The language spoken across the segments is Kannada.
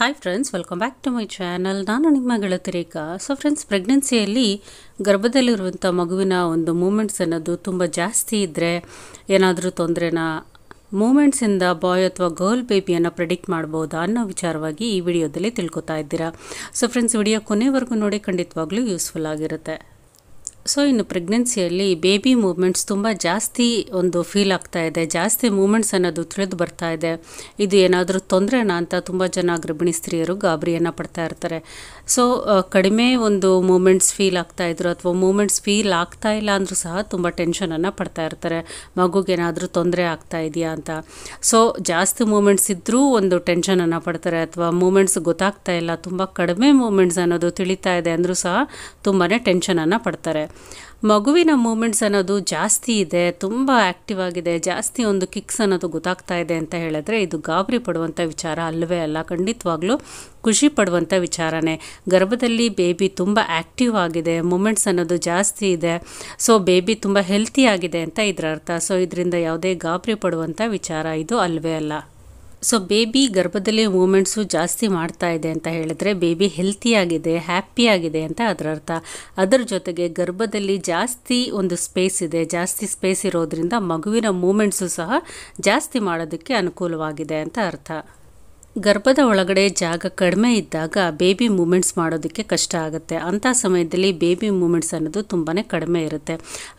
hi friends welcome back to my channel ನಾನು ನಿಮ್ಮ ಗೆಳತಿ ರೇಖಾ ಸೊ ಫ್ರೆಂಡ್ಸ್ ಪ್ರೆಗ್ನೆನ್ಸಿಯಲ್ಲಿ ಗರ್ಭದಲ್ಲಿರುವಂಥ ಮಗುವಿನ ಒಂದು ಮೂಮೆಂಟ್ಸ್ ಅನ್ನೋದು ತುಂಬ ಜಾಸ್ತಿ ಇದ್ದರೆ ಏನಾದರೂ ತೊಂದರೆನ ಮೂಮೆಂಟ್ಸಿಂದ ಬಾಯ್ ಅಥವಾ ಗರ್ಲ್ ಬೇಬಿಯನ್ನು ಪ್ರೆಡಿಕ್ಟ್ ಮಾಡ್ಬೋದಾ ಅನ್ನೋ ವಿಚಾರವಾಗಿ ಈ ವಿಡಿಯೋದಲ್ಲಿ ತಿಳ್ಕೊತಾ ಇದ್ದೀರಾ ಸೊ ಫ್ರೆಂಡ್ಸ್ ವಿಡಿಯೋ ಕೊನೆವರೆಗೂ ನೋಡಿ ಖಂಡಿತವಾಗ್ಲೂ ಯೂಸ್ಫುಲ್ ಆಗಿರುತ್ತೆ ಸೊ ಇನ್ನು ಪ್ರೆಗ್ನೆನ್ಸಿಯಲ್ಲಿ ಬೇಬಿ ಮೂಮೆಂಟ್ಸ್ ತುಂಬ ಜಾಸ್ತಿ ಒಂದು ಫೀಲ್ ಆಗ್ತಾ ಇದೆ ಜಾಸ್ತಿ ಮೂಮೆಂಟ್ಸ್ ಅನ್ನೋದು ತಿಳಿದು ಬರ್ತಾ ಇದೆ ಇದು ಏನಾದರೂ ತೊಂದರೆನಾ ಅಂತ ತುಂಬ ಜನ ಗರ್ಭಿಣಿ ಸ್ತ್ರೀಯರು ಗಾಬರಿಯನ್ನು ಪಡ್ತಾ ಇರ್ತಾರೆ ಸೊ ಕಡಿಮೆ ಒಂದು ಮೂಮೆಂಟ್ಸ್ ಫೀಲ್ ಆಗ್ತಾ ಇದ್ರು ಅಥವಾ ಮೂಮೆಂಟ್ಸ್ ಫೀಲ್ ಆಗ್ತಾ ಇಲ್ಲ ಅಂದರೂ ಸಹ ತುಂಬ ಟೆನ್ಷನನ್ನು ಪಡ್ತಾ ಇರ್ತಾರೆ ಮಗುಗೇನಾದರೂ ತೊಂದರೆ ಆಗ್ತಾ ಇದೆಯಾ ಅಂತ ಸೊ ಜಾಸ್ತಿ ಮೂಮೆಂಟ್ಸ್ ಇದ್ದರೂ ಒಂದು ಟೆನ್ಷನನ್ನು ಪಡ್ತಾರೆ ಅಥವಾ ಮೂಮೆಂಟ್ಸ್ ಗೊತ್ತಾಗ್ತಾ ಇಲ್ಲ ತುಂಬ ಕಡಿಮೆ ಮೂಮೆಂಟ್ಸ್ ಅನ್ನೋದು ತಿಳಿತಾ ಇದೆ ಅಂದರೂ ಸಹ ತುಂಬಾ ಟೆನ್ಷನನ್ನು ಪಡ್ತಾರೆ ಮಗುವಿನ ಮೂಮೆಂಟ್ಸ್ ಅನ್ನೋದು ಜಾಸ್ತಿ ಇದೆ ತುಂಬ ಆ್ಯಕ್ಟಿವ್ ಆಗಿದೆ ಜಾಸ್ತಿ ಒಂದು ಕಿಕ್ಸ್ ಅನ್ನೋದು ಗೊತ್ತಾಗ್ತಾ ಇದೆ ಅಂತ ಹೇಳಿದ್ರೆ ಇದು ಗಾಬರಿ ಪಡುವಂಥ ಪಡುವಂಥ ವಿಚಾರ ಅಲ್ಲವೇ ಅಲ್ಲ ಖಂಡಿತವಾಗ್ಲೂ ಖುಷಿ ಪಡುವಂಥ ವಿಚಾರನೇ ಗರ್ಭದಲ್ಲಿ ಬೇಬಿ ತುಂಬ ಆ್ಯಕ್ಟಿವ್ ಆಗಿದೆ ಮೂಮೆಂಟ್ಸ್ ಅನ್ನೋದು ಜಾಸ್ತಿ ಇದೆ ಸೊ ಬೇಬಿ ತುಂಬ ಹೆಲ್ತಿ ಆಗಿದೆ ಅಂತ ಇದರ ಅರ್ಥ ಸೊ ಇದರಿಂದ ಯಾವುದೇ ಗಾಬರಿ ಪಡುವಂಥ ವಿಚಾರ ಇದು ಅಲ್ಲವೇ ಅಲ್ಲ ಸೊ ಬೇಬಿ ಗರ್ಭದಲ್ಲಿ ಮೂಮೆಂಟ್ಸು ಜಾಸ್ತಿ ಮಾಡ್ತಾ ಇದೆ ಅಂತ ಹೇಳಿದ್ರೆ ಬೇಬಿ ಹೆಲ್ತಿಯಾಗಿದೆ ಹ್ಯಾಪಿಯಾಗಿದೆ ಅಂತ ಅದರ ಅರ್ಥ ಅದರ ಜೊತೆಗೆ ಗರ್ಭದಲ್ಲಿ ಜಾಸ್ತಿ ಒಂದು ಸ್ಪೇಸ್ ಇದೆ ಜಾಸ್ತಿ ಸ್ಪೇಸ್ ಇರೋದ್ರಿಂದ ಮಗುವಿನ ಮೂಮೆಂಟ್ಸು ಸಹ ಜಾಸ್ತಿ ಮಾಡೋದಕ್ಕೆ ಅನುಕೂಲವಾಗಿದೆ ಅಂತ ಅರ್ಥ ಗರ್ಭದ ಒಳಗಡೆ ಜಾಗ ಕಡಿಮೆ ಇದ್ದಾಗ ಬೇಬಿ ಮೂಮೆಂಟ್ಸ್ ಮಾಡೋದಕ್ಕೆ ಕಷ್ಟ ಆಗುತ್ತೆ ಅಂಥ ಸಮಯದಲ್ಲಿ ಬೇಬಿ ಮೂಮೆಂಟ್ಸ್ ಅನ್ನೋದು ತುಂಬಾ ಕಡಿಮೆ ಇರುತ್ತೆ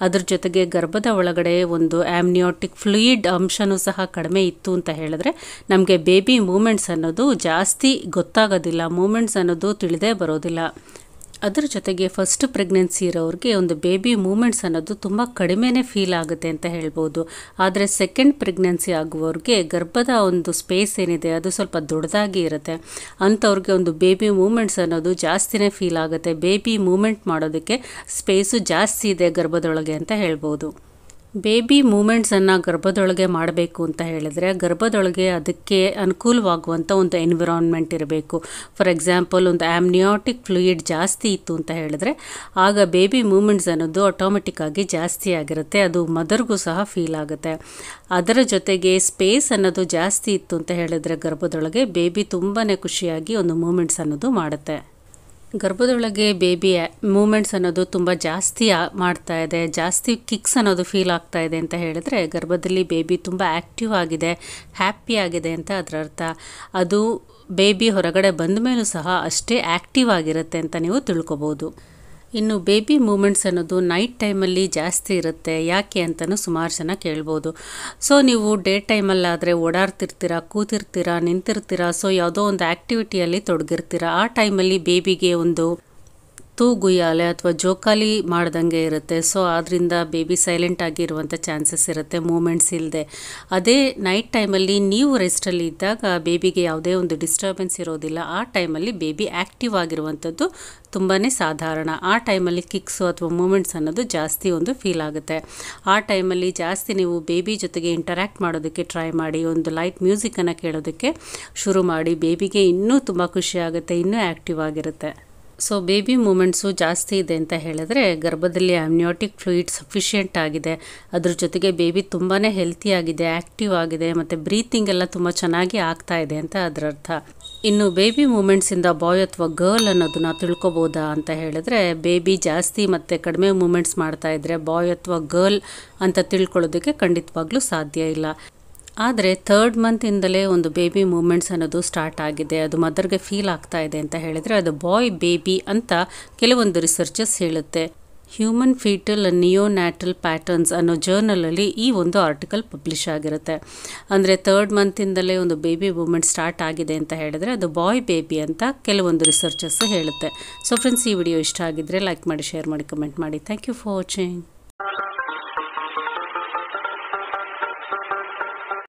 ಅದ್ರ ಜೊತೆಗೆ ಗರ್ಭದ ಒಳಗಡೆ ಒಂದು ಆಮ್ನಿಯೋಟಿಕ್ ಫ್ಲೂಯಿಡ್ ಅಂಶನೂ ಸಹ ಕಡಿಮೆ ಇತ್ತು ಅಂತ ಹೇಳಿದ್ರೆ ನಮಗೆ ಬೇಬಿ ಮೂಮೆಂಟ್ಸ್ ಅನ್ನೋದು ಜಾಸ್ತಿ ಗೊತ್ತಾಗೋದಿಲ್ಲ ಮೂಮೆಂಟ್ಸ್ ಅನ್ನೋದು ತಿಳಿದೇ ಬರೋದಿಲ್ಲ ಅದರ ಜೊತೆಗೆ ಫಸ್ಟ್ ಪ್ರೆಗ್ನೆನ್ಸಿ ಇರೋರಿಗೆ ಒಂದು ಬೇಬಿ ಮೂಮೆಂಟ್ಸ್ ಅನ್ನೋದು ತುಂಬ ಕಡಿಮೆನೇ ಫೀಲ್ ಆಗುತ್ತೆ ಅಂತ ಹೇಳ್ಬೋದು ಆದರೆ ಸೆಕೆಂಡ್ ಪ್ರೆಗ್ನೆನ್ಸಿ ಆಗುವವ್ರಿಗೆ ಗರ್ಭದ ಒಂದು ಸ್ಪೇಸ್ ಏನಿದೆ ಅದು ಸ್ವಲ್ಪ ದೊಡ್ಡದಾಗಿ ಇರುತ್ತೆ ಅಂಥವ್ರಿಗೆ ಒಂದು ಬೇಬಿ ಮೂಮೆಂಟ್ಸ್ ಅನ್ನೋದು ಜಾಸ್ತಿನೇ ಫೀಲ್ ಆಗುತ್ತೆ ಬೇಬಿ ಮೂಮೆಂಟ್ ಮಾಡೋದಕ್ಕೆ ಸ್ಪೇಸು ಜಾಸ್ತಿ ಇದೆ ಗರ್ಭದೊಳಗೆ ಅಂತ ಹೇಳ್ಬೋದು ಬೇಬಿ ಮೂಮೆಂಟ್ಸನ್ನು ಗರ್ಭದೊಳಗೆ ಮಾಡಬೇಕು ಅಂತ ಹೇಳಿದರೆ ಗರ್ಭದೊಳಗೆ ಅದಕ್ಕೆ ಅನುಕೂಲವಾಗುವಂಥ ಒಂದು ಎನ್ವಿರಾನ್ಮೆಂಟ್ ಇರಬೇಕು ಫಾರ್ ಎಕ್ಸಾಂಪಲ್ ಒಂದು ಆಮ್ನಿಯೋಟಿಕ್ ಫ್ಲೂಯಿಡ್ ಜಾಸ್ತಿ ಇತ್ತು ಅಂತ ಹೇಳಿದ್ರೆ ಆಗ ಬೇಬಿ ಮೂಮೆಂಟ್ಸ್ ಅನ್ನೋದು ಆಟೋಮೆಟಿಕ್ಕಾಗಿ ಜಾಸ್ತಿ ಆಗಿರುತ್ತೆ ಅದು ಮದರ್ಗೂ ಸಹ ಫೀಲ್ ಆಗುತ್ತೆ ಅದರ ಜೊತೆಗೆ ಸ್ಪೇಸ್ ಅನ್ನೋದು ಜಾಸ್ತಿ ಇತ್ತು ಅಂತ ಹೇಳಿದರೆ ಗರ್ಭದೊಳಗೆ ಬೇಬಿ ತುಂಬಾ ಖುಷಿಯಾಗಿ ಒಂದು ಮೂಮೆಂಟ್ಸ್ ಅನ್ನೋದು ಮಾಡುತ್ತೆ ಗರ್ಭದೊಳಗೆ ಬೇಬಿ ಮೂಮೆಂಟ್ಸ್ ಅನ್ನೋದು ತುಂಬ ಜಾಸ್ತಿ ಮಾಡ್ತಾ ಇದೆ ಜಾಸ್ತಿ ಕಿಕ್ಸ್ ಅನ್ನೋದು ಫೀಲ್ ಆಗ್ತಾ ಇದೆ ಅಂತ ಹೇಳಿದ್ರೆ ಗರ್ಭದಲ್ಲಿ ಬೇಬಿ ತುಂಬ ಆ್ಯಕ್ಟಿವ್ ಆಗಿದೆ ಹ್ಯಾಪಿ ಆಗಿದೆ ಅಂತ ಅದರ ಅರ್ಥ ಅದು ಬೇಬಿ ಹೊರಗಡೆ ಬಂದ ಮೇಲೂ ಸಹ ಅಷ್ಟೇ ಆ್ಯಕ್ಟಿವ್ ಆಗಿರುತ್ತೆ ಅಂತ ನೀವು ತಿಳ್ಕೊಬೋದು ಇನ್ನು ಬೇಬಿ ಮೂಮೆಂಟ್ಸ್ ಅನ್ನೋದು ನೈಟ್ ಟೈಮಲ್ಲಿ ಜಾಸ್ತಿ ಇರುತ್ತೆ ಯಾಕೆ ಅಂತಲೂ ಸುಮಾರು ಜನ ಕೇಳ್ಬೋದು ಸೊ ನೀವು ಡೇ ಟೈಮಲ್ಲಾದರೆ ಓಡಾಡ್ತಿರ್ತೀರ ಕೂತಿರ್ತೀರಾ ನಿಂತಿರ್ತೀರ ಸೊ ಯಾವುದೋ ಒಂದು ಆ್ಯಕ್ಟಿವಿಟಿಯಲ್ಲಿ ತೊಡಗಿರ್ತೀರ ಆ ಟೈಮಲ್ಲಿ ಬೇಬಿಗೆ ಒಂದು ತೂಗುಯ್ಯಾಲೆ ಅಥವಾ ಜೋಕಾಲಿ ಮಾಡ್ದಂಗೆ ಇರುತ್ತೆ ಸೊ ಆದ್ದರಿಂದ ಬೇಬಿ ಸೈಲೆಂಟ್ ಆಗಿರುವಂಥ ಚಾನ್ಸಸ್ ಇರುತ್ತೆ ಮೂಮೆಂಟ್ಸ್ ಇಲ್ಲದೆ ಅದೇ ನೈಟ್ ಟೈಮಲ್ಲಿ ನೀವು ರೆಸ್ಟಲ್ಲಿ ಇದ್ದಾಗ ಬೇಬಿಗೆ ಯಾವುದೇ ಒಂದು ಡಿಸ್ಟರ್ಬೆನ್ಸ್ ಇರೋದಿಲ್ಲ ಆ ಟೈಮಲ್ಲಿ ಬೇಬಿ ಆ್ಯಕ್ಟಿವ್ ಆಗಿರುವಂಥದ್ದು ತುಂಬಾ ಸಾಧಾರಣ ಆ ಟೈಮಲ್ಲಿ ಕಿಕ್ಸು ಅಥವಾ ಮೂಮೆಂಟ್ಸ್ ಅನ್ನೋದು ಜಾಸ್ತಿ ಒಂದು ಫೀಲ್ ಆಗುತ್ತೆ ಆ ಟೈಮಲ್ಲಿ ಜಾಸ್ತಿ ನೀವು ಬೇಬಿ ಜೊತೆಗೆ ಇಂಟರ್ಯಾಕ್ಟ್ ಮಾಡೋದಕ್ಕೆ ಟ್ರೈ ಮಾಡಿ ಒಂದು ಲೈಟ್ ಮ್ಯೂಸಿಕನ್ನು ಕೇಳೋದಕ್ಕೆ ಶುರು ಮಾಡಿ ಬೇಬಿಗೆ ಇನ್ನೂ ತುಂಬ ಖುಷಿಯಾಗುತ್ತೆ ಇನ್ನೂ ಆ್ಯಕ್ಟಿವ್ ಆಗಿರುತ್ತೆ ಸೊ ಬೇಬಿ ಮೂಮೆಂಟ್ಸು ಜಾಸ್ತಿ ಇದೆ ಅಂತ ಹೇಳಿದ್ರೆ ಗರ್ಭದಲ್ಲಿ ಆಮ್ನಿಯೋಟಿಕ್ ಫ್ಲೂಯಿಡ್ ಸಫಿಷಿಯೆಂಟ್ ಆಗಿದೆ ಅದ್ರ ಜೊತೆಗೆ ಬೇಬಿ ತುಂಬಾ ಹೆಲ್ತಿಯಾಗಿದೆ ಆ್ಯಕ್ಟಿವ್ ಆಗಿದೆ ಮತ್ತು ಬ್ರೀತಿಂಗ್ ಎಲ್ಲ ತುಂಬ ಚೆನ್ನಾಗಿ ಆಗ್ತಾ ಇದೆ ಅಂತ ಅದರರ್ಥ ಇನ್ನು ಬೇಬಿ ಮೂಮೆಂಟ್ಸಿಂದ ಬಾಯ್ ಅಥವಾ ಗರ್ಲ್ ಅನ್ನೋದನ್ನ ತಿಳ್ಕೊಬೋದಾ ಅಂತ ಹೇಳಿದ್ರೆ ಬೇಬಿ ಜಾಸ್ತಿ ಮತ್ತು ಕಡಿಮೆ ಮೂಮೆಂಟ್ಸ್ ಮಾಡ್ತಾ ಇದ್ರೆ ಬಾಯ್ ಅಥವಾ ಗರ್ಲ್ ಅಂತ ತಿಳ್ಕೊಳ್ಳೋದಕ್ಕೆ ಖಂಡಿತವಾಗ್ಲೂ ಸಾಧ್ಯ ಇಲ್ಲ ಆದರೆ ಥರ್ಡ್ ಮಂತಿಂದಲೇ ಒಂದು ಬೇಬಿ ಮೂಮೆಂಟ್ಸ್ ಅನ್ನೋದು ಸ್ಟಾರ್ಟ್ ಆಗಿದೆ ಅದು ಮದರ್ಗೆ ಫೀಲ್ ಆಗ್ತಾ ಇದೆ ಅಂತ ಹೇಳಿದರೆ ಅದು ಬಾಯ್ ಬೇಬಿ ಅಂತ ಕೆಲವೊಂದು ರಿಸರ್ಚಸ್ ಹೇಳುತ್ತೆ ಹ್ಯೂಮನ್ ಫೀಟಲ್ ನಿಯೋನ್ಯಾಟಲ್ ಪ್ಯಾಟರ್ನ್ಸ್ ಅನ್ನೋ ಜರ್ನಲಲ್ಲಿ ಈ ಒಂದು ಆರ್ಟಿಕಲ್ ಪಬ್ಲಿಷ್ ಆಗಿರುತ್ತೆ ಅಂದರೆ ಥರ್ಡ್ ಮಂತಿಂದಲೇ ಒಂದು ಬೇಬಿ ಮೂಮೆಂಟ್ ಸ್ಟಾರ್ಟ್ ಆಗಿದೆ ಅಂತ ಹೇಳಿದರೆ ಅದು ಬಾಯ್ ಬೇಬಿ ಅಂತ ಕೆಲವೊಂದು ರಿಸರ್ಚಸ್ ಹೇಳುತ್ತೆ ಸೊ ಫ್ರೆಂಡ್ಸ್ ಈ ವಿಡಿಯೋ ಇಷ್ಟ ಆಗಿದ್ದರೆ ಲೈಕ್ ಮಾಡಿ ಶೇರ್ ಮಾಡಿ ಕಮೆಂಟ್ ಮಾಡಿ ಥ್ಯಾಂಕ್ ಯು ಫಾರ್ ವಾಚಿಂಗ್